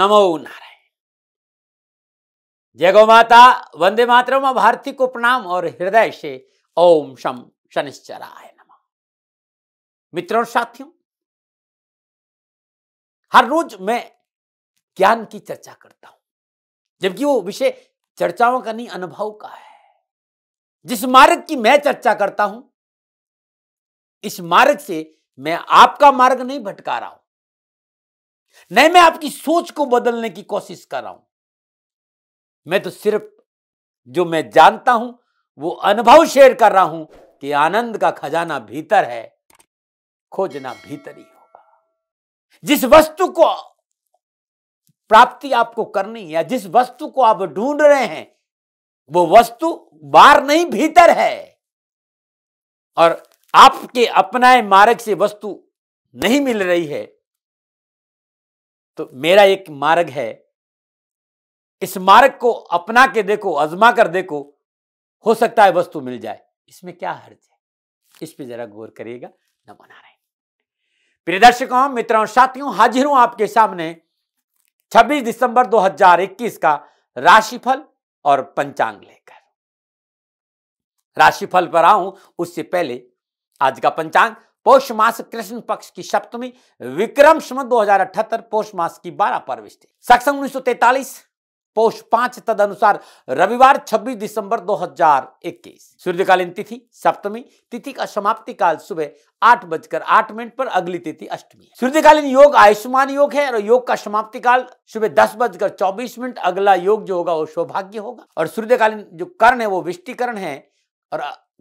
नमो नारायण जय गौ माता वंदे मातरम भारती को प्रणाम और हृदय से ओम शम शनिश्चराय नमः मित्रों साथियों हर रोज मैं ज्ञान की चर्चा करता हूं जबकि वो विषय चर्चाओं का नहीं अनुभव का है जिस मार्ग की मैं चर्चा करता हूं इस मार्ग से मैं आपका मार्ग नहीं भटका रहा हूं नहीं मैं आपकी सोच को बदलने की कोशिश कर रहा हूं मैं तो सिर्फ जो मैं जानता हूं वो अनुभव शेयर कर रहा हूं कि आनंद का खजाना भीतर है खोजना भीतर ही होगा जिस वस्तु को प्राप्ति आपको करनी या जिस वस्तु को आप ढूंढ रहे हैं वो वस्तु बाहर नहीं भीतर है और आपके अपनाए मार्ग से वस्तु नहीं मिल रही है तो मेरा एक मार्ग है इस मार्ग को अपना के देखो अजमा कर देखो हो सकता है वस्तु मिल जाए इसमें क्या हर्ज है इस पे जरा गौर करिएगा न बना रहे प्रिय दर्शकों मित्रों साथियों हाजिर हूं आपके सामने 26 दिसंबर 2021 का राशिफल और पंचांग लेकर राशिफल पर आऊं उससे पहले आज का पंचांग पौष मास कृष्ण पक्ष की सप्तमी विक्रम समत दो हजार अठहत्तर पौष मास की बारह पर्व सत्संग उन्नीस सौ तैतालीस पौष पांच तद अनुसार रविवार 26 दिसंबर 2021 सूर्यकालीन तिथि सप्तमी तिथि का समाप्ति काल सुबह आठ बजकर आठ मिनट पर अगली तिथि अष्टमी सूर्यकालीन योग आयुष्मान योग है और योग का समाप्ति काल सुबह दस बजकर चौबीस मिनट अगला योग जो होगा वो सौभाग्य होगा और सूर्यकालीन जो कर्ण है वो विष्टिकरण है और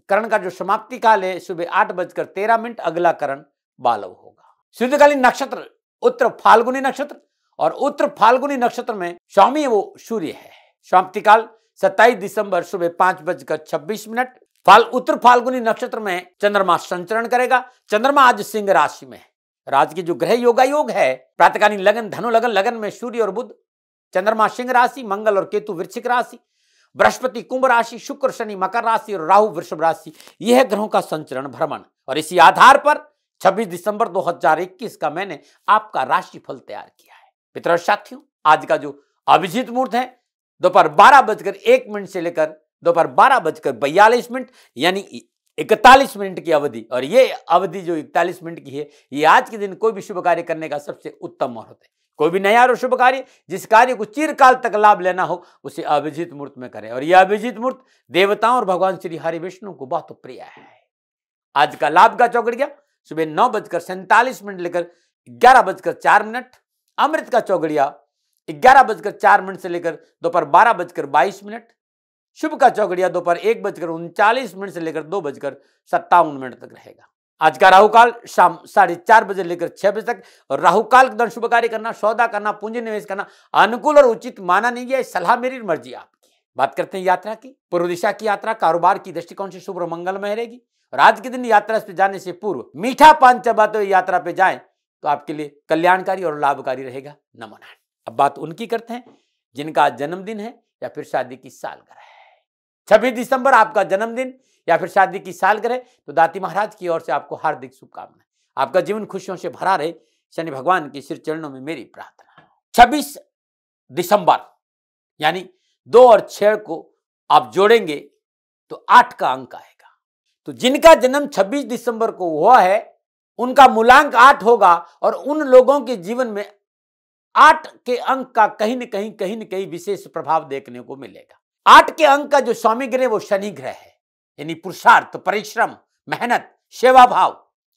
करण का जो समाप्ति काल है सुबह आठ बजकर तेरह मिनट अगला करण बालव होगा शुद्धकालीन नक्षत्र उत्तर फाल्गुनी नक्षत्र और उत्तर फाल्गुनी नक्षत्र में स्वामी वो सूर्य है समाप्ति काल सत्ताईस दिसंबर सुबह पांच बजकर छब्बीस मिनट फाल उत्तर फाल्गुनी नक्षत्र में चंद्रमा संचरण करेगा चंद्रमा आज सिंह राशि में है राज की जो ग्रह योगा योग है प्रातकालीन लगन धनु लगन लगन में सूर्य और बुद्ध चंद्रमा सिंह राशि मंगल और केतु वृश्चिक राशि बृहस्पति कुंभ राशि शुक्र शनि मकर राशि और राहु वृषभ राशि यह ग्रहों का संचरण भ्रमण और इसी आधार पर 26 दिसंबर 2021 का मैंने आपका राशिफल तैयार किया है मित्र साथियों आज का जो अभिजीत मुहूर्त है दोपहर बारह बजकर एक मिनट से लेकर दोपहर बारह बजकर बयालीस मिनट यानी इकतालीस मिनट की अवधि और ये अवधि जो इकतालीस मिनट की है ये आज के दिन कोई भी शुभ कार्य करने का सबसे उत्तम मुहूर्त है कोई भी नया और शुभ कार्य जिस कार्य को चिरकाल तक लाभ लेना हो उसे अभिजीत मूर्त में करें और यह अभिजीत मूर्त देवताओं और भगवान श्री हरि विष्णु को बहुत प्रिय है आज का लाभ का चौगड़िया गया सुबह नौ बजकर सैंतालीस मिनट लेकर ग्यारह बजकर चार मिनट अमृत का चौगड़िया ग्यारह बजकर चार मिनट से लेकर दोपहर बारह बजकर बाईस मिनट शुभ का चौगड़िया दोपहर एक बजकर उनचालीस मिनट से लेकर दो बजकर सत्तावन मिनट तक रहेगा आज का राहु काल शाम साढ़े चार बजे लेकर छह बजे तक राहु काल धन शुभ कार्य करना सौदा करना पूंजी निवेश करना अनुकूल और उचित माना नहीं गया सलाह मेरी मर्जी आपकी बात करते हैं यात्रा की पूर्व दिशा की यात्रा कारोबार की दृष्टिकोण से शुभ और मंगलमय रहेगी और आज के दिन यात्रा पे जाने से पूर्व मीठा पान चबाते हुए यात्रा पे जाए तो आपके लिए कल्याणकारी और लाभकारी रहेगा नमोना अब बात उनकी करते हैं जिनका जन्मदिन है या फिर शादी की सालगिरह है छब्बीस दिसंबर आपका जन्मदिन या फिर शादी की सालगिरह तो दाती महाराज की ओर से आपको हार्दिक शुभकामनाएं आपका जीवन खुशियों से भरा रहे शनि भगवान के श्री चरणों में मेरी प्रार्थना छब्बीस दिसंबर यानी दो और छह को आप जोड़ेंगे तो आठ का अंक आएगा तो जिनका जन्म 26 दिसंबर को हुआ है उनका मूलांक आठ होगा और उन लोगों के जीवन में आठ के अंक का कहीं न कहीं कहीं न कहीं विशेष प्रभाव देखने को मिलेगा आठ के अंक का जो स्वामी ग्रह वो शनि ग्रह है यानी पुरुषार्थ परिश्रम मेहनत सेवा भाव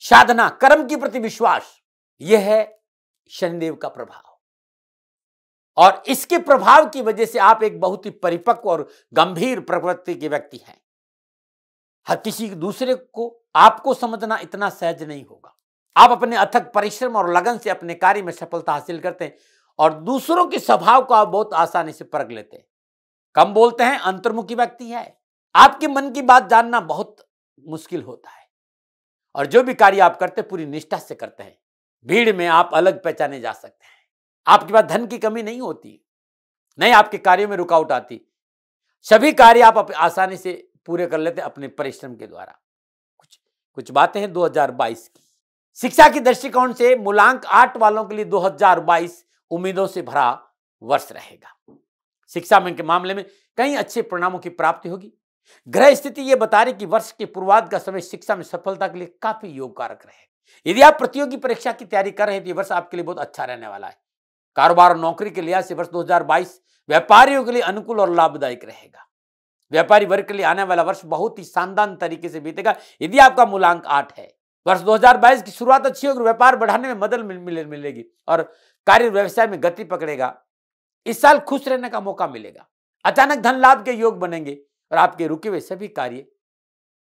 साधना कर्म के प्रति विश्वास यह है शनिदेव का प्रभाव और इसके प्रभाव की वजह से आप एक बहुत ही परिपक्व और गंभीर प्रवृत्ति के व्यक्ति हैं हर किसी दूसरे को आपको समझना इतना सहज नहीं होगा आप अपने अथक परिश्रम और लगन से अपने कार्य में सफलता हासिल करते हैं और दूसरों के स्वभाव को आप बहुत आसानी से परख लेते हैं कम बोलते हैं अंतर्मुखी व्यक्ति है आपके मन की बात जानना बहुत मुश्किल होता है और जो भी कार्य आप करते पूरी निष्ठा से करते हैं भीड़ में आप अलग पहचाने जा सकते हैं आपके पास धन की कमी नहीं होती नहीं आपके कार्यों में रुकावट आती सभी कार्य आप आसानी से पूरे कर लेते अपने परिश्रम के द्वारा कुछ कुछ बातें हैं 2022 की शिक्षा के दृष्टिकोण से मूलांक आठ वालों के लिए 2022 उम्मीदों से भरा वर्ष रहेगा शिक्षा में के मामले में कई अच्छे परिणामों की प्राप्ति होगी ग्रह स्थिति यह बता रही कि वर्ष के पूर्वाध का समय शिक्षा में सफलता के लिए काफी योग कारक रहे यदि आप प्रतियोगी परीक्षा की तैयारी कर रहे हैं तो वर्ष आपके लिए बहुत अच्छा रहने वाला है कारोबार और नौकरी के लिहाज से वर्ष 2022 व्यापारियों के लिए अनुकूल और लाभदायक रहेगा व्यापारी वर्ग के लिए आने वाला वर्ष बहुत ही शानदार तरीके से बीतेगा यदि आपका मूलांक आठ है वर्ष 2022 की शुरुआत अच्छी होगी व्यापार बढ़ाने में मदद मिलेगी और कार्य व्यवसाय में गति पकड़ेगा इस साल खुश रहने का मौका मिलेगा अचानक धन लाभ के योग बनेंगे और आपके रुके हुए सभी कार्य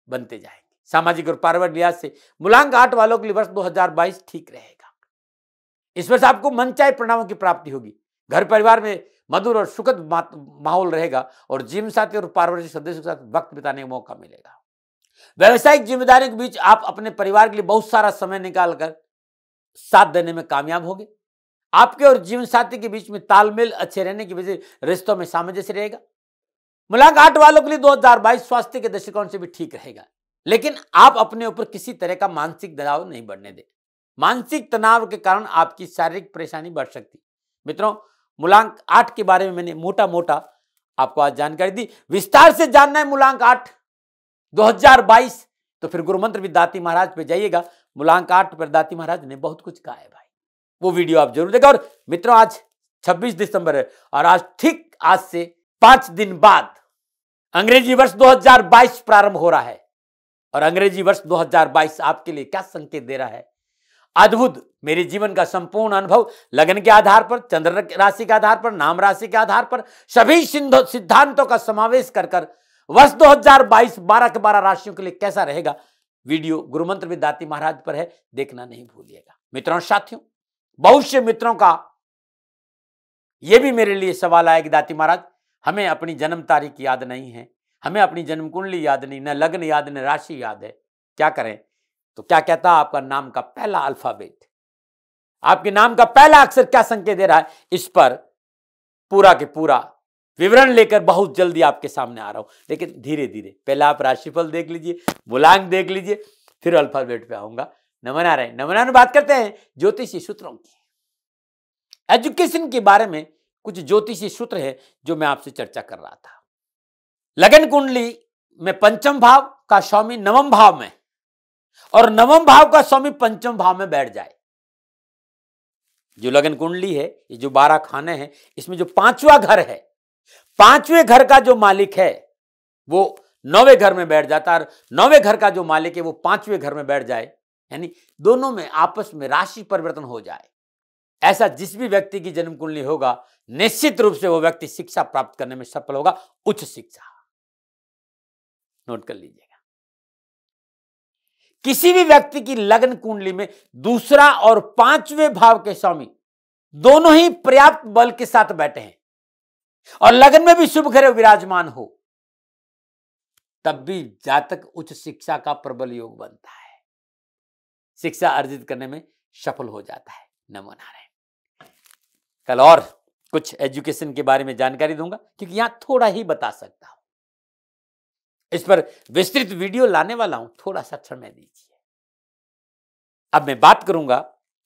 बनते जाएंगे सामाजिक और पार्वर लिहाज से मूलांक आठ वालों के लिए वर्ष 2022 ठीक रहेगा इस वर्ष आपको मनचाय प्रणामों की प्राप्ति होगी घर परिवार में मधुर और सुखद माहौल रहेगा और जीवन साथी और पार्वती सदस्यों के साथ वक्त बिताने का मौका मिलेगा व्यावसायिक जिम्मेदारी के बीच आप अपने परिवार के लिए बहुत सारा समय निकालकर साथ देने में कामयाब होंगे आपके और जीवन साथी के बीच में तालमेल अच्छे रहने की वजह रिश्तों में सामंजस्य रहेगा मुलाकात वालों के लिए 2022 स्वास्थ्य के दृष्टिकोण से भी ठीक रहेगा लेकिन आप अपने ऊपर किसी तरह का मानसिक दबाव नहीं बढ़ने दें मानसिक तनाव के कारण आपकी शारीरिक परेशानी बढ़ सकती मित्रों मूलांक आठ के बारे में मैंने मोटा मोटा आपको आज जानकारी दी विस्तार से जानना है मूलांक आठ 2022 तो फिर गुरु मंत्र विद्याती महाराज पे जाइएगा मूलांक आठ पर दाती महाराज ने बहुत कुछ कहा है भाई वो वीडियो आप जरूर देखा और मित्रों आज 26 दिसंबर है और आज ठीक आज से पांच दिन बाद अंग्रेजी वर्ष 2022 प्रारंभ हो रहा है और अंग्रेजी वर्ष 2022 आपके लिए क्या संकेत दे रहा है अद्भुत मेरे जीवन का संपूर्ण अनुभव लगन के आधार पर चंद्र राशि के आधार पर नाम राशि के आधार पर सभी सिद्धांतों का समावेश कर कर वर्ष 2022 बारह के बारह राशियों के लिए कैसा रहेगा वीडियो गुरुमंत्र विद्यार्थी महाराज पर है देखना नहीं भूलिएगा मित्रों साथियों बहुत से मित्रों का यह भी मेरे लिए सवाल आया कि दाती महाराज हमें अपनी जन्म तारीख याद नहीं है हमें अपनी जन्म कुंडली याद नहीं न लग्न याद न राशि याद है क्या करें तो क्या कहता है आपका नाम का पहला अल्फाबेट आपके नाम का पहला अक्षर क्या संकेत दे रहा है इस पर पूरा के पूरा विवरण लेकर बहुत जल्दी आपके सामने आ रहा हूं लेकिन धीरे धीरे पहले आप राशिफल देख लीजिए बुलांग देख लीजिए फिर अल्फाबेट पे आऊंगा नमना रहे नमना बात करते हैं ज्योतिषी सूत्रों की एजुकेशन के बारे में कुछ ज्योतिषी सूत्र है जो मैं आपसे चर्चा कर रहा था लगन कुंडली में पंचम भाव का स्वामी नवम भाव में और नवम भाव का स्वामी पंचम भाव में बैठ जाए जो लगन कुंडली है ये जो बारह खाने हैं इसमें जो पांचवा घर है पांचवें घर का जो मालिक है वो नौवे घर में बैठ जाता है और नौवे घर का जो मालिक है वो पांचवें घर में बैठ जाए यानी दोनों में आपस में राशि परिवर्तन हो जाए ऐसा जिस भी व्यक्ति की जन्म कुंडली होगा निश्चित रूप से वो व्यक्ति शिक्षा प्राप्त करने में सफल होगा उच्च शिक्षा नोट कर लीजिएगा किसी भी व्यक्ति की लग्न कुंडली में दूसरा और पांचवें भाव के स्वामी दोनों ही पर्याप्त बल के साथ बैठे हैं और लगन में भी शुभ घर विराजमान हो तब भी जातक उच्च शिक्षा का प्रबल योग बनता है शिक्षा अर्जित करने में सफल हो जाता है नमो नारायण कल और कुछ एजुकेशन के बारे में जानकारी दूंगा क्योंकि यहां थोड़ा ही बता सकता हूं इस पर विस्तृत वीडियो लाने वाला हूं थोड़ा सा समय दीजिए अब मैं बात करूंगा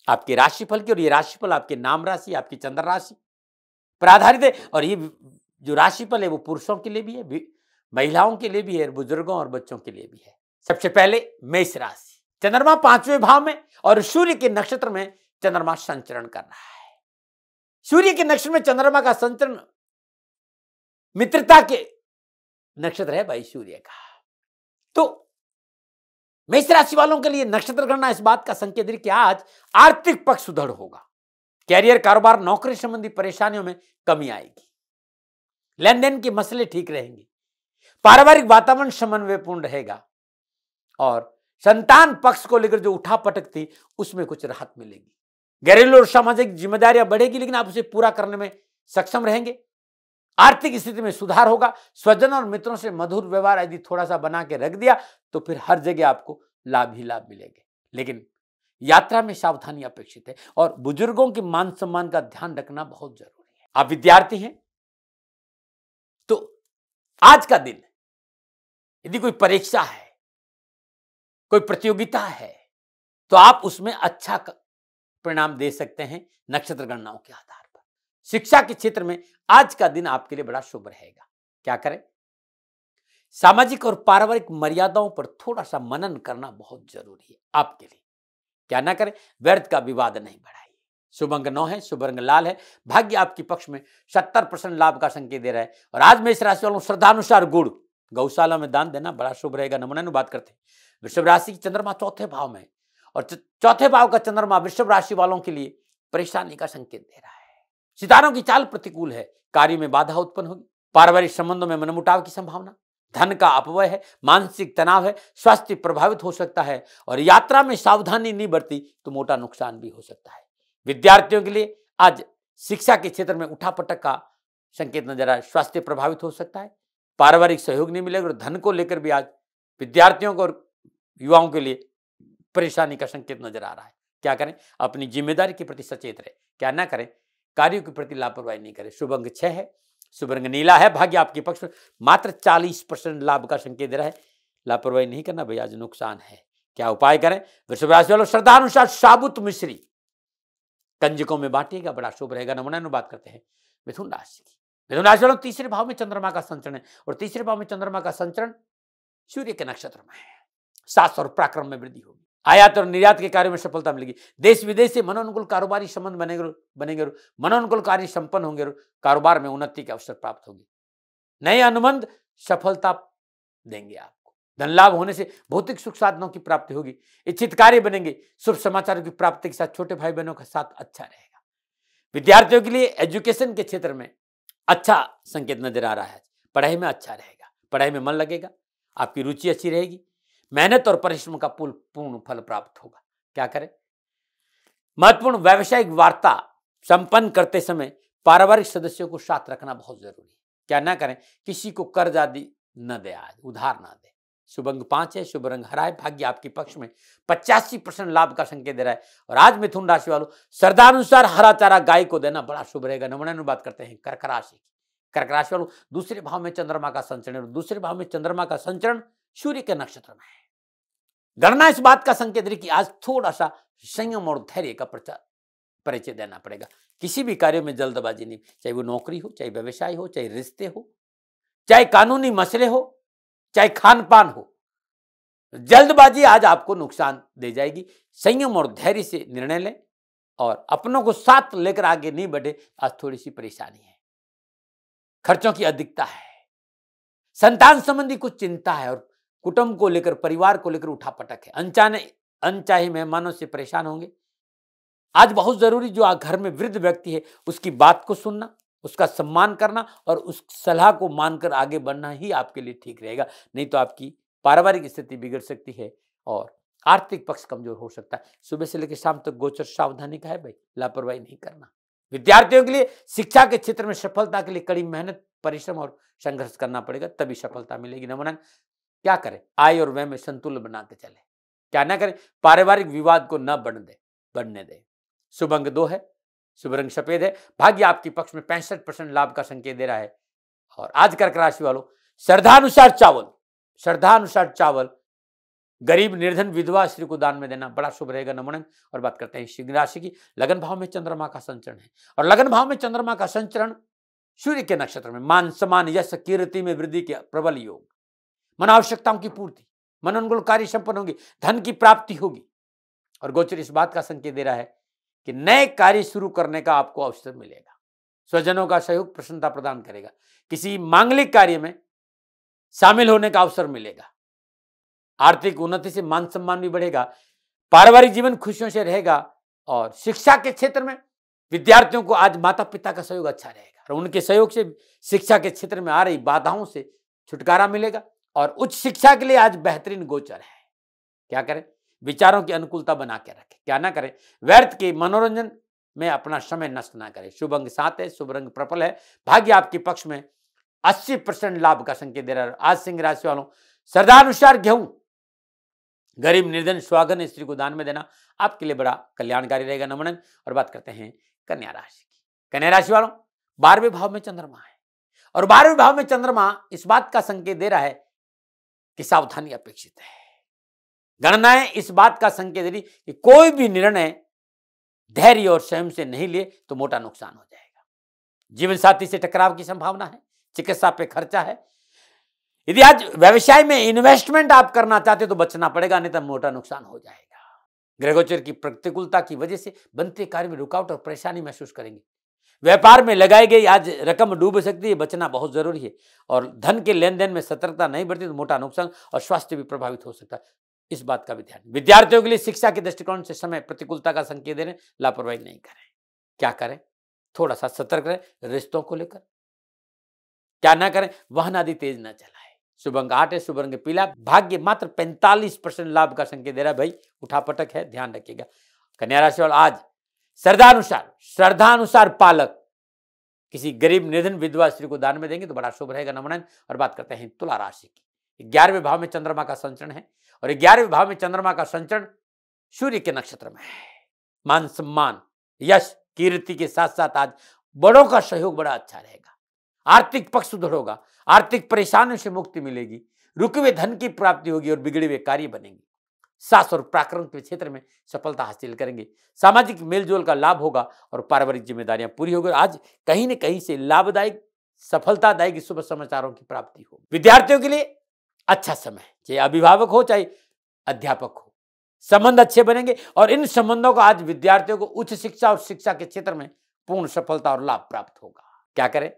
आपके राशिफल की और ये राशिफल आपके नाम राशि आपकी चंद्र राशि पर आधारित है और ये जो राशिफल है वो पुरुषों के लिए भी है महिलाओं के लिए भी है बुजुर्गों और बच्चों के लिए भी है सबसे पहले मेष राशि चंद्रमा पांचवें भाव में और सूर्य के नक्षत्र में चंद्रमा संचरण कर रहा है सूर्य के नक्षत्र में चंद्रमा का संचरण मित्रता के नक्षत्र है भाई सूर्य का तो मेष राशि वालों के लिए नक्षत्र गणना इस बात का संकेत कि आज आर्थिक पक्ष सुदृढ़ होगा कैरियर कारोबार नौकरी संबंधी परेशानियों में कमी आएगी लेन देन के मसले ठीक रहेंगे पारिवारिक वातावरण समन्वयपूर्ण रहेगा और संतान पक्ष को लेकर जो उठा पटक थी उसमें कुछ राहत मिलेगी घरेलू और सामाजिक जिम्मेदारियां बढ़ेगी लेकिन आप उसे पूरा करने में सक्षम रहेंगे आर्थिक स्थिति में सुधार होगा स्वजन और मित्रों से मधुर व्यवहार यदि थोड़ा सा बना के रख दिया तो फिर हर जगह आपको लाभ ही लाभ मिलेंगे लेकिन यात्रा में सावधानी अपेक्षित है और बुजुर्गों के मान सम्मान का ध्यान रखना बहुत जरूरी है आप विद्यार्थी हैं तो आज का दिन यदि कोई परीक्षा है कोई प्रतियोगिता है तो आप उसमें अच्छा परिणाम दे सकते हैं नक्षत्र गणनाओं के आधार पर शिक्षा के क्षेत्र में आज का दिन आपके लिए बड़ा शुभ रहेगा क्या करें सामाजिक और पारिवारिक मर्यादाओं पर थोड़ा सा मनन करना बहुत जरूरी है आपके लिए क्या ना करें व्यर्थ का विवाद नहीं बढ़ाइए शुभ अंग नौ है शुभ रंग लाल है भाग्य आपके पक्ष में सत्तर परसेंट लाभ का संकेत दे रहा है और आज मैं इस राशि वालों श्रद्धानुसार गुड़ गौशाला में दान देना बड़ा शुभ रहेगा नमन अनुवाद करते हैं वृषभ राशि की चंद्रमा चौथे भाव में और चौथे भाव का चंद्रमा वृषभ राशि वालों के लिए परेशानी का संकेत दे रहा है सितारों की चाल प्रतिकूल है कार्य में बाधा उत्पन्न होगी पारिवारिक संबंधों में मनमुटाव की संभावना धन का अपव्य है मानसिक तनाव है स्वास्थ्य प्रभावित हो सकता है और यात्रा में सावधानी नहीं बरती तो मोटा नुकसान भी हो सकता है विद्यार्थियों के लिए आज शिक्षा के क्षेत्र में उठापटक का संकेत नजर आए स्वास्थ्य प्रभावित हो सकता है पारिवारिक सहयोग नहीं मिलेगा और धन को लेकर भी आज विद्यार्थियों को और युवाओं के लिए परेशानी का संकेत नजर आ रहा है क्या करें अपनी जिम्मेदारी के प्रति सचेत रहे क्या ना करें कार्यों के प्रति लापरवाही नहीं करें शुभ अंग है शुभ रंग नीला है भाग्य आपके पक्ष में मात्र चालीस परसेंट लाभ का संकेत दे रहा है लापरवाही नहीं करना भैया आज नुकसान है क्या उपाय करें वृषभ राशि वालों श्रद्धानुसार साबुत मिश्री कंजकों में बांटिएगा बड़ा शुभ रहेगा नमुना बात करते हैं मिथुन राशि की मिथुन राशि वालों तीसरे भाव में चंद्रमा का संचरण है और तीसरे भाव में चंद्रमा का संचरण सूर्य के नक्षत्र में है सास और पराक्रम में वृद्धि होगी आयात और निर्यात के कार्यों में सफलता मिलेगी देश विदेश से मनोनुकूल कारोबारी संबंध बनेंगे बनेंगे मनोनुकूल कार्य संपन्न होंगे कारोबार में उन्नति के अवसर प्राप्त होगी नए अनुबंध सफलता देंगे आपको धन लाभ होने से भौतिक सुख साधनों की प्राप्ति होगी इच्छित कार्य बनेंगे शुभ समाचारों की प्राप्ति के साथ छोटे भाई बहनों का साथ अच्छा रहेगा विद्यार्थियों के लिए एजुकेशन के क्षेत्र में अच्छा संकेत नजर आ रहा है पढ़ाई में अच्छा रहेगा पढ़ाई में मन लगेगा आपकी रुचि अच्छी रहेगी मेहनत और परिश्रम का पूर्ण फल प्राप्त होगा क्या करें महत्वपूर्ण व्यावसायिक वार्ता संपन्न करते समय पारिवारिक सदस्यों को साथ रखना बहुत जरूरी है क्या ना करें किसी को कर्ज आदि न दे आज उधार ना दे शुभ अंग पांच है शुभ रंग हरा है भाग्य आपके पक्ष में पचासी परसेंट लाभ का संकेत दे रहा है और आज मिथुन राशि वालों श्रद्धानुसार हरा चारा गाय को देना बड़ा शुभ रहेगा नमन बात करते हैं कर्क राशि कर्क राशि वालों दूसरे भाव में चंद्रमा का संचरण दूसरे भाव में चंद्रमा का संचरण सूर्य के नक्षत्र में है गणना इस बात का संकेत रही कि आज थोड़ा सा संयम और धैर्य का प्रचार परिचय देना पड़ेगा किसी भी कार्य में जल्दबाजी नहीं चाहे वो नौकरी हो चाहे व्यवसाय हो चाहे रिश्ते हो चाहे कानूनी मसले हो चाहे खान पान हो जल्दबाजी आज आपको नुकसान दे जाएगी संयम और धैर्य से निर्णय लें और अपनों को साथ लेकर आगे नहीं बढ़े आज थोड़ी सी परेशानी है खर्चों की अधिकता है संतान संबंधी कुछ चिंता है और कुटुंब को लेकर परिवार को लेकर उठा पटक है अनचाने अनचाहे मेहमानों से परेशान होंगे आज बहुत जरूरी जो घर में वृद्ध व्यक्ति है उसकी बात को सुनना उसका सम्मान करना और उस सलाह को मानकर आगे बढ़ना ही आपके लिए ठीक रहेगा नहीं तो आपकी पारिवारिक स्थिति बिगड़ सकती है और आर्थिक पक्ष कमजोर हो सकता है सुबह से लेकर शाम तक तो गोचर सावधानी का है भाई लापरवाही नहीं करना विद्यार्थियों के लिए शिक्षा के क्षेत्र में सफलता के लिए कड़ी मेहनत परिश्रम और संघर्ष करना पड़ेगा तभी सफलता मिलेगी नमन क्या करें आय और व्यय में संतुलन बनाते चले क्या ना करें पारिवारिक विवाद को न बन दे बनने दे शुभ अंग दो है शुभ रंग सफेद है भाग्य आपके पक्ष में पैंसठ परसेंट लाभ का संकेत दे रहा है और आज कर्क राशि वालों श्रद्धानुसार चावल श्रद्धानुसार चावल गरीब निर्धन विधवा स्त्री को दान में देना बड़ा शुभ रहेगा नमन और बात करते हैं सिंह राशि की लगन भाव में चंद्रमा का संचरण है और लगन भाव में चंद्रमा का संचरण सूर्य के नक्षत्र में मान सम्मान यश कीर्ति में वृद्धि के प्रबल योग मन आवश्यकताओं की पूर्ति मन अनुकूल कार्य संपन्न होंगे धन की प्राप्ति होगी और गोचर इस बात का संकेत दे रहा है कि नए कार्य शुरू करने का आपको अवसर मिलेगा स्वजनों का सहयोग प्रसन्नता प्रदान करेगा किसी मांगलिक कार्य में शामिल होने का अवसर मिलेगा आर्थिक उन्नति से मान सम्मान भी बढ़ेगा पारिवारिक जीवन खुशियों से रहेगा और शिक्षा के क्षेत्र में विद्यार्थियों को आज माता पिता का सहयोग अच्छा रहेगा और उनके सहयोग से शिक्षा के क्षेत्र में आ रही बाधाओं से छुटकारा मिलेगा और उच्च शिक्षा के लिए आज बेहतरीन गोचर है क्या करें विचारों की अनुकूलता बना के रखें क्या ना करें व्यर्थ के मनोरंजन में अपना समय नष्ट ना करें शुभ अंग सात है शुभ रंग प्रबल है भाग्य आपके पक्ष में 80 परसेंट लाभ का संकेत दे रहा है आज सिंह राशि वालों श्रद्धानुसार गेहूं गरीब निर्धन स्वागन स्त्री को दान में देना आपके लिए बड़ा कल्याणकारी रहेगा नमन और बात करते हैं कन्या राशि की कन्या राशि वालों बारहवें भाव में चंद्रमा है और बारहवें भाव में चंद्रमा इस बात का संकेत दे रहा है कि सावधानी अपेक्षित है गणनाएं इस बात का संकेत दे रही कि कोई भी निर्णय धैर्य और स्वयं से नहीं लिए तो मोटा नुकसान हो जाएगा जीवन साथी से टकराव की संभावना है चिकित्सा पे खर्चा है यदि आज व्यवसाय में इन्वेस्टमेंट आप करना चाहते तो बचना पड़ेगा नहीं तो मोटा नुकसान हो जाएगा ग्रहगोचर की प्रतिकूलता की वजह से बनते कार्य में रुकावट और परेशानी महसूस करेंगे व्यापार में लगाई गई आज रकम डूब सकती है बचना बहुत जरूरी है और धन के लेन देन में सतर्कता नहीं बढ़ती तो मोटा नुकसान और स्वास्थ्य भी प्रभावित हो सकता है इस बात का भी ध्यान विद्यार्थियों के लिए शिक्षा के दृष्टिकोण से समय प्रतिकूलता का संकेत देने लापरवाही नहीं करें क्या करें थोड़ा सा सतर्क रहे रिश्तों को लेकर क्या ना करें वाहन आदि तेज ना चलाए शुभ अंग आठ है शुभ पीला भाग्य मात्र पैंतालीस परसेंट लाभ का संकेत दे रहा है भाई उठा पटक है ध्यान रखिएगा कन्या राशि वाल आज श्रद्धानुसार श्रद्धानुसार पालक किसी गरीब निधन विधवा स्त्री को दान में देंगे तो बड़ा शुभ रहेगा नमन और बात करते हैं तुला राशि की ग्यारहवें भाव में चंद्रमा का संचरण है और ग्यारहवें भाव में चंद्रमा का संचरण सूर्य के नक्षत्र में है मान सम्मान यश कीर्ति के साथ साथ आज बड़ों का सहयोग बड़ा अच्छा रहेगा आर्थिक पक्ष सुदृढ़ होगा आर्थिक परेशानियों से मुक्ति मिलेगी रुके हुए धन की प्राप्ति होगी और बिगड़े हुए कार्य बनेंगे शास्त्र और प्राकरण के क्षेत्र में सफलता हासिल करेंगे सामाजिक मेलजोल का लाभ होगा और पारिवारिक जिम्मेदारियां पूरी होगी आज कहीं न कहीं से लाभदायक सफलतादायक शुभ समाचारों की प्राप्ति हो विद्यार्थियों के लिए अच्छा समय चाहे अभिभावक हो चाहे अध्यापक हो संबंध अच्छे बनेंगे और इन संबंधों को आज विद्यार्थियों को उच्च शिक्षा और शिक्षा के क्षेत्र में पूर्ण सफलता और लाभ प्राप्त होगा क्या करें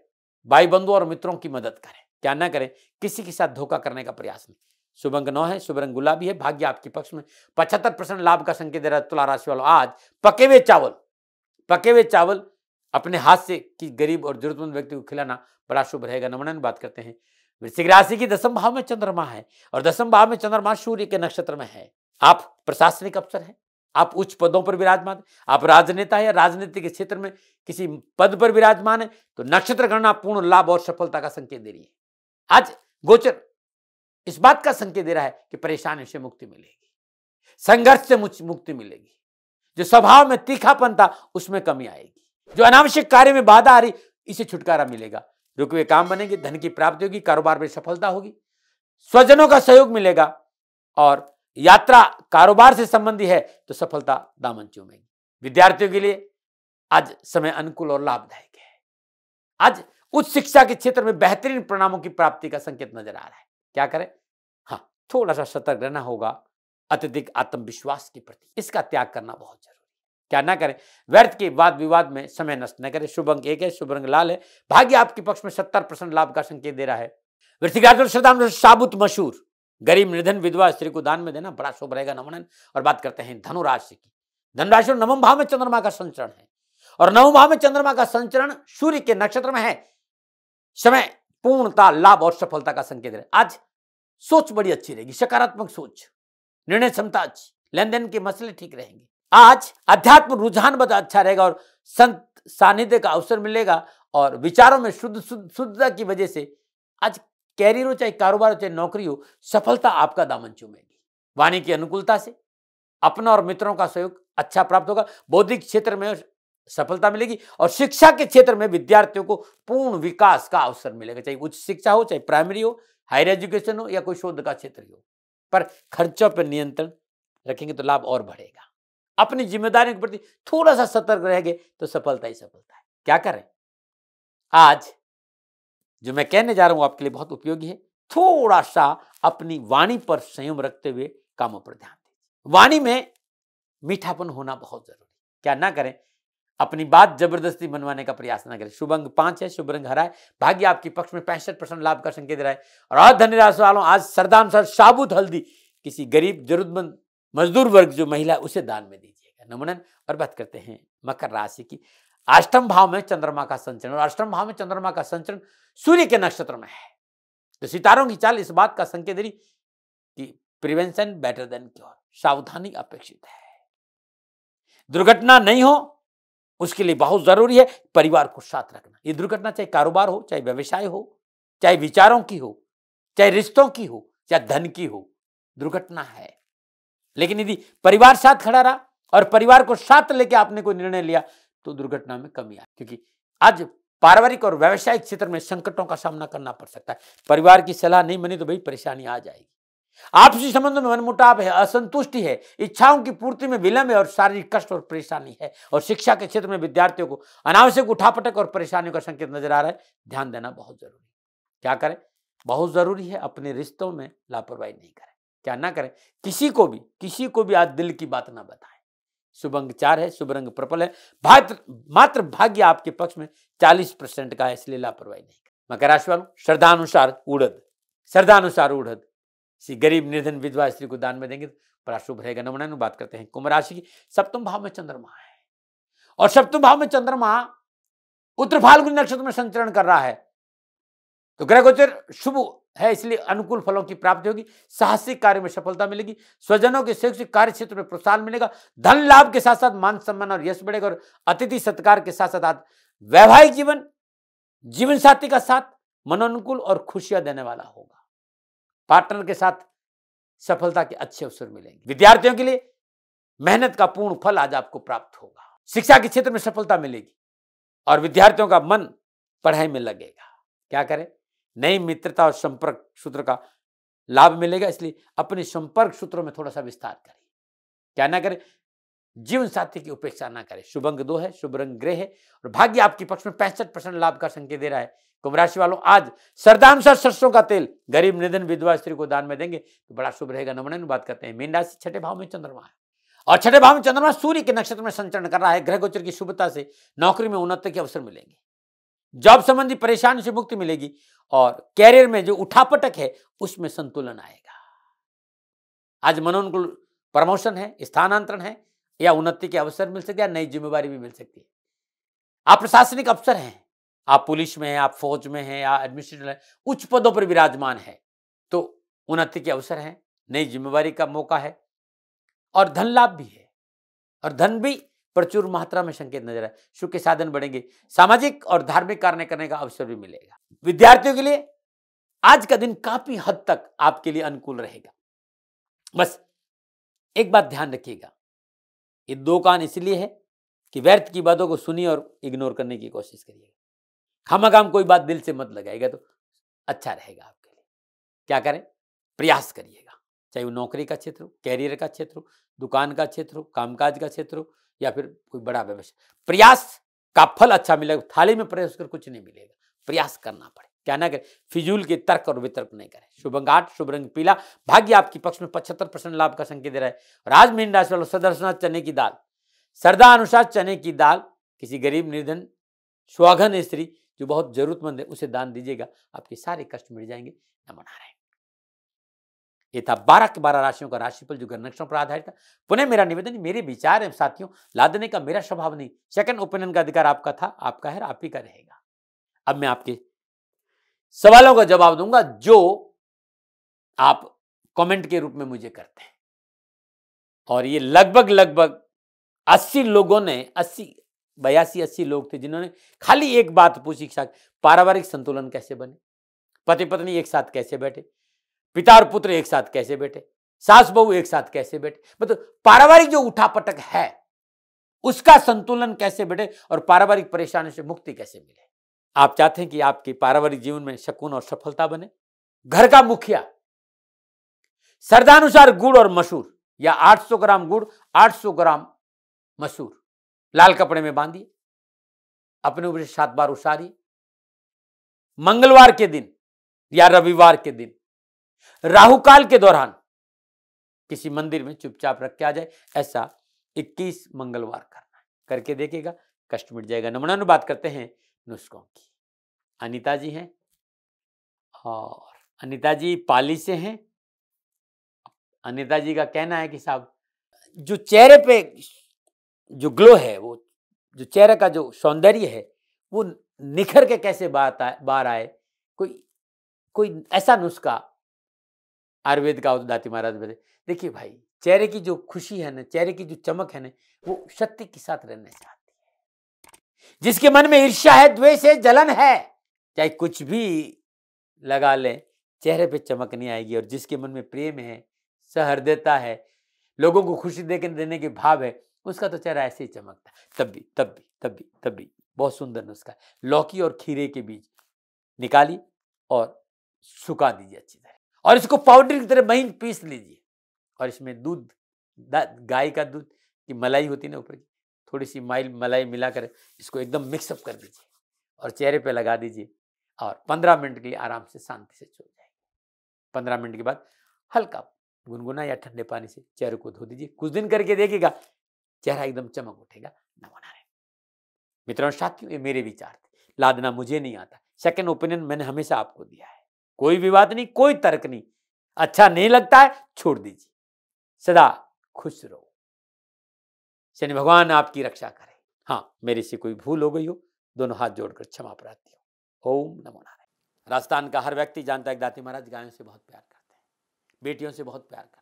भाई बंधुओं और मित्रों की मदद करें क्या ना करें किसी के साथ धोखा करने का प्रयास नहीं शुभ अंक नौ है शुभ रंग गुलाबी है भाग्य आपके पक्ष में पचहत्तर परसेंट लाभ का संकेत दे रहा है तुला राशि वालों आज पके हुए चावल पके हुए चावल अपने हाथ से कि गरीब और जरूरतमंद व्यक्ति को खिलाना बड़ा शुभ रहेगा नमन बात करते हैं वृश्चिक राशि की दसम भाव में चंद्रमा है और दसम भाव में चंद्रमा सूर्य के नक्षत्र में है आप प्रशासनिक अफसर हैं आप उच्च पदों पर विराजमान आप राजनेता है राजनीति के क्षेत्र में किसी पद पर विराजमान है तो नक्षत्र गणना पूर्ण लाभ और सफलता का संकेत दे रही है आज गोचर इस बात का संकेत दे रहा है कि परेशानियों से मुक्ति मिलेगी संघर्ष से मुक्ति मिलेगी जो स्वभाव में तीखापन था उसमें कमी आएगी जो अनावश्यक कार्य में बाधा आ रही इसे छुटकारा मिलेगा रुके हुए काम बनेंगे धन की प्राप्ति होगी कारोबार में सफलता होगी स्वजनों का सहयोग मिलेगा और यात्रा कारोबार से संबंधी है तो सफलता दामन चूमेगी विद्यार्थियों के लिए आज समय अनुकूल और लाभदायक है आज उच्च शिक्षा के क्षेत्र में बेहतरीन परिणामों की प्राप्ति का संकेत नजर आ रहा है क्या करें हाँ थोड़ा सा सतर्क रहना होगा अत्यधिक आत्मविश्वास के प्रति इसका त्याग करना बहुत जरूरी क्या ना करें व्यर्थ के वाद विवाद में समय नष्ट न करें शुभ अंक एक है शुभ रंग लाल है भाग्य आपके पक्ष में सत्तर परसेंट लाभ का संकेत दे रहा है साबुत मशहूर गरीब निधन विधवा स्त्री को दान में देना बड़ा शुभ रहेगा नमनन और बात करते हैं धनुराशि की धनुराशि और नवम भाव में चंद्रमा का संचरण है और नवम भाव में चंद्रमा का संचरण सूर्य के नक्षत्र में है समय पूर्णता लाभ और सफलता का संकेत रहे आज सोच बड़ी अच्छी रहेगी सकारात्मक सोच निर्णय क्षमता अच्छी लेन देन के मसले ठीक रहेंगे आज अध्यात्म रुझान बड़ा अच्छा रहेगा और संत सानिध्य का अवसर मिलेगा और विचारों में शुद्ध शुद्ध शुद्धता की वजह से आज कैरियर हो चाहे कारोबार हो चाहे नौकरी हो सफलता आपका दामन चूमेगी वाणी की अनुकूलता से अपना और मित्रों का सहयोग अच्छा प्राप्त होगा बौद्धिक क्षेत्र में सफलता मिलेगी और शिक्षा के क्षेत्र में विद्यार्थियों को पूर्ण विकास का अवसर मिलेगा चाहे उच्च शिक्षा हो चाहे प्राइमरी हो हायर एजुकेशन हो या कोई शोध का क्षेत्र हो पर खर्चों पर नियंत्रण रखेंगे तो लाभ और बढ़ेगा अपनी जिम्मेदारियों के प्रति थोड़ा सा सतर्क रहेंगे तो सफलता ही सफलता है क्या करें आज जो मैं कहने जा रहा हूं आपके लिए बहुत उपयोगी है थोड़ा सा अपनी वाणी पर संयम रखते हुए कामों पर ध्यान दें वाणी में मीठापन होना बहुत जरूरी क्या ना करें अपनी बात जबरदस्ती मनवाने का प्रयास न करें शुभ अंग पांच है शुभ रंग हरा है भाग्य आपके पक्ष में पैंसठ परसेंट लाभ का संकेत रहा है और आज राशि वालों आज सरदाम सर साबुत हल्दी किसी गरीब जरूरतमंद मजदूर वर्ग जो महिला उसे दान में दीजिएगा नमनन और बात करते हैं मकर राशि की अष्टम भाव में चंद्रमा का संचरण और अष्टम भाव में चंद्रमा का संचरण सूर्य के नक्षत्र में है तो सितारों की चाल इस बात का संकेत रही कि प्रिवेंशन बेटर देन क्योर सावधानी अपेक्षित है दुर्घटना नहीं हो उसके लिए बहुत ज़रूरी है परिवार को साथ रखना ये दुर्घटना चाहे कारोबार हो चाहे व्यवसाय हो चाहे विचारों की हो चाहे रिश्तों की हो चाहे धन की हो दुर्घटना है लेकिन यदि परिवार साथ खड़ा रहा और परिवार को साथ लेके आपने कोई निर्णय लिया तो दुर्घटना में कमी आई क्योंकि आज पारिवारिक और व्यावसायिक क्षेत्र में संकटों का सामना करना पड़ सकता है परिवार की सलाह नहीं मनी तो भाई परेशानी आ जाएगी आपसी संबंधों में मनमुटाव है असंतुष्टि है इच्छाओं की पूर्ति में विलंब है और शारीरिक कष्ट और परेशानी है और शिक्षा के क्षेत्र में विद्यार्थियों को अनावश्यक उठापटक और परेशानियों का संकेत नजर आ रहा है ध्यान देना बहुत जरूरी क्या करें बहुत जरूरी है अपने रिश्तों में लापरवाही नहीं करें क्या ना करें किसी को भी किसी को भी आज दिल की बात ना बताएं शुभंग चार है शुभ रंग प्रपल है मात्र भाग्य आपके पक्ष में चालीस परसेंट का है इसलिए लापरवाही नहीं करें मकर राशि वालों श्रद्धानुसार उड़द श्रद्धानुसार उड़द किसी गरीब निर्धन विधवा स्त्री को दान में देंगे तो शुभ रहेगा नमनानु बात करते हैं कुंभ राशि की सप्तम भाव में चंद्रमा है और सप्तम भाव में चंद्रमा उत्तर फाल्गुन नक्षत्र में संचरण कर रहा है तो ग्रह गोचर शुभ है इसलिए अनुकूल फलों की प्राप्ति होगी साहसिक कार्य में सफलता मिलेगी स्वजनों के शैक्षिक कार्य क्षेत्र में प्रोत्साहन मिलेगा धन लाभ के साथ साथ मान सम्मान और यश बढ़ेगा और अतिथि सत्कार के साथ साथ वैवाहिक जीवन जीवन साथी का साथ मनोनुकूल और खुशियां देने वाला होगा पार्टनर के साथ सफलता के अच्छे अवसर मिलेंगे विद्यार्थियों के लिए मेहनत का पूर्ण फल आज आपको प्राप्त होगा शिक्षा के क्षेत्र में सफलता मिलेगी और विद्यार्थियों का मन पढ़ाई में लगेगा क्या करें नई मित्रता और संपर्क सूत्र का लाभ मिलेगा इसलिए अपने संपर्क सूत्रों में थोड़ा सा विस्तार करें क्या ना करें जीवन साथी की उपेक्षा ना करें शुभ दो है शुभ रंग ग्रह है और भाग्य आपके पक्ष में पैंसठ परसेंट लाभ का संकेत दे रहा है कुंभ राशि वालों आज सरदानुसार सरसों का तेल गरीब निधन विधवा स्त्री को दान में देंगे तो बड़ा शुभ रहेगा नमन बात करते हैं मीन राशि छठे भाव में चंद्रमा है और छठे भाव में चंद्रमा सूर्य के नक्षत्र में संचरण कर रहा है ग्रह गोचर की शुभता से नौकरी में उन्नति के अवसर मिलेंगे जॉब संबंधी परेशानी से मुक्ति मिलेगी और कैरियर में जो उठापटक है उसमें संतुलन आएगा आज मनोनुकूल प्रमोशन है स्थानांतरण है या उन्नति के अवसर मिल सकते हैं या नई जिम्मेवारी भी मिल सकती है आप प्रशासनिक अवसर हैं आप पुलिस में हैं आप फौज में हैं या एडमिनिस्ट्रेटर हैं उच्च पदों पर विराजमान है तो उन्नति के अवसर हैं नई जिम्मेवारी का मौका है और धन लाभ भी है और धन भी प्रचुर मात्रा में संकेत नजर आए सुख के साधन बढ़ेंगे सामाजिक और धार्मिक कार्य करने का अवसर भी मिलेगा विद्यार्थियों के लिए आज का दिन काफी हद तक आपके लिए अनुकूल रहेगा बस एक बात ध्यान रखिएगा ये दो कान इसलिए है कि व्यर्थ की बातों को सुनिए और इग्नोर करने की कोशिश करिएगा खामा कोई बात दिल से मत लगाएगा तो अच्छा रहेगा आपके लिए क्या करें प्रयास करिएगा चाहे वो नौकरी का क्षेत्र हो कैरियर का क्षेत्र हो दुकान का क्षेत्र हो कामकाज का क्षेत्र हो या फिर कोई बड़ा व्यवसाय प्रयास का फल अच्छा मिलेगा थाली में प्रयास कर कुछ नहीं मिलेगा प्रयास करना पड़े क्या ना करें फिजूल के तर्क और वितर्क नहीं करें शुभ आठ शुभ रंग पीला भाग्य आपके पक्ष में पचहत्तर परसेंट लाभ का संकेत दे रहा है राज राशि वालों सदर्शनाथ चने की दाल सरदा अनुसार चने की दाल किसी गरीब निर्धन स्वाघन स्त्री जो बहुत जरूरतमंद है उसे दान दीजिएगा आपके सारे कष्ट मिट जाएंगे नमो नारायण ये था बारह के बारह राशियों का राशिफल जो गणनक्षण पर आधारित था पुनः मेरा निवेदन मेरे विचार है साथियों लादने का मेरा स्वभाव नहीं सेकंड ओपिनियन का अधिकार आपका था आपका है आप ही का रहेगा अब मैं आपके सवालों का जवाब दूंगा जो आप कमेंट के रूप में मुझे करते हैं और ये लगभग लगभग 80 लोगों ने 80 बयासी अस्सी लोग थे जिन्होंने खाली एक बात पूछी पारिवारिक संतुलन कैसे बने पति पत्नी एक साथ कैसे बैठे पिता और पुत्र एक साथ कैसे बैठे सास बहू एक साथ कैसे बैठे मतलब पारिवारिक जो उठापटक है उसका संतुलन कैसे बैठे और पारिवारिक परेशानी से मुक्ति कैसे मिले आप चाहते हैं कि आपके पारिवारिक जीवन में शकुन और सफलता बने घर का मुखिया सरदानुसार गुड़ और मसूर या 800 ग्राम गुड़ 800 ग्राम मसूर लाल कपड़े में बांधिए अपने ऊपर सात बार उसारी मंगलवार के दिन या रविवार के दिन राहु काल के दौरान किसी मंदिर में चुपचाप रख के आ जाए ऐसा 21 मंगलवार करना है करके देखेगा कष्ट मिट जाएगा नमनानु बात करते हैं नुस्खों की अनिता जी हैं और अनिता जी पाली से हैं अनिता जी का कहना है कि साहब जो चेहरे पे जो ग्लो है वो जो चेहरे का जो सौंदर्य है वो निखर के कैसे बात आए बाहर आए कोई कोई ऐसा नुस्खा आयुर्वेद का दाती महाराज बोले देखिए भाई चेहरे की जो खुशी है ना चेहरे की जो चमक है ना वो शक्ति के साथ रहना चाहती है जिसके मन में ईर्ष्या है द्वेष है जलन है चाहे कुछ भी लगा लें चेहरे पे चमक नहीं आएगी और जिसके मन में प्रेम है सहृदयता है लोगों को खुशी देने के भाव है उसका तो चेहरा ऐसे ही चमकता तब भी तब भी तब भी तब भी बहुत सुंदर नुस्खा लौकी और खीरे के बीज निकाली और सुखा दीजिए अच्छी तरह और इसको पाउडर की तरह महीन पीस लीजिए और इसमें दूध गाय का दूध की मलाई होती ना ऊपर की थोड़ी सी माइल मलाई मिलाकर इसको एकदम मिक्सअप कर दीजिए और चेहरे पे लगा दीजिए और पंद्रह मिनट के लिए आराम से शांति से छोड़ जाए पंद्रह मिनट के बाद हल्का गुनगुना या ठंडे पानी से चेहरे को धो दीजिए कुछ दिन करके देखिएगा चेहरा एकदम चमक उठेगा नमो नारायण मित्रों साथियों ये मेरे विचार थे लादना मुझे नहीं आता सेकंड ओपिनियन मैंने हमेशा आपको दिया है कोई विवाद नहीं कोई तर्क नहीं अच्छा नहीं लगता है छोड़ दीजिए सदा खुश रहो शनि भगवान आपकी रक्षा करे हाँ मेरे से कोई भूल हो गई हो दोनों हाथ जोड़कर क्षमा प्रार्थी हो ओम नमो नारायण राजस्थान का हर व्यक्ति जानता है दाती महाराज गायों से बहुत प्यार करते हैं बेटियों से बहुत प्यार करते हैं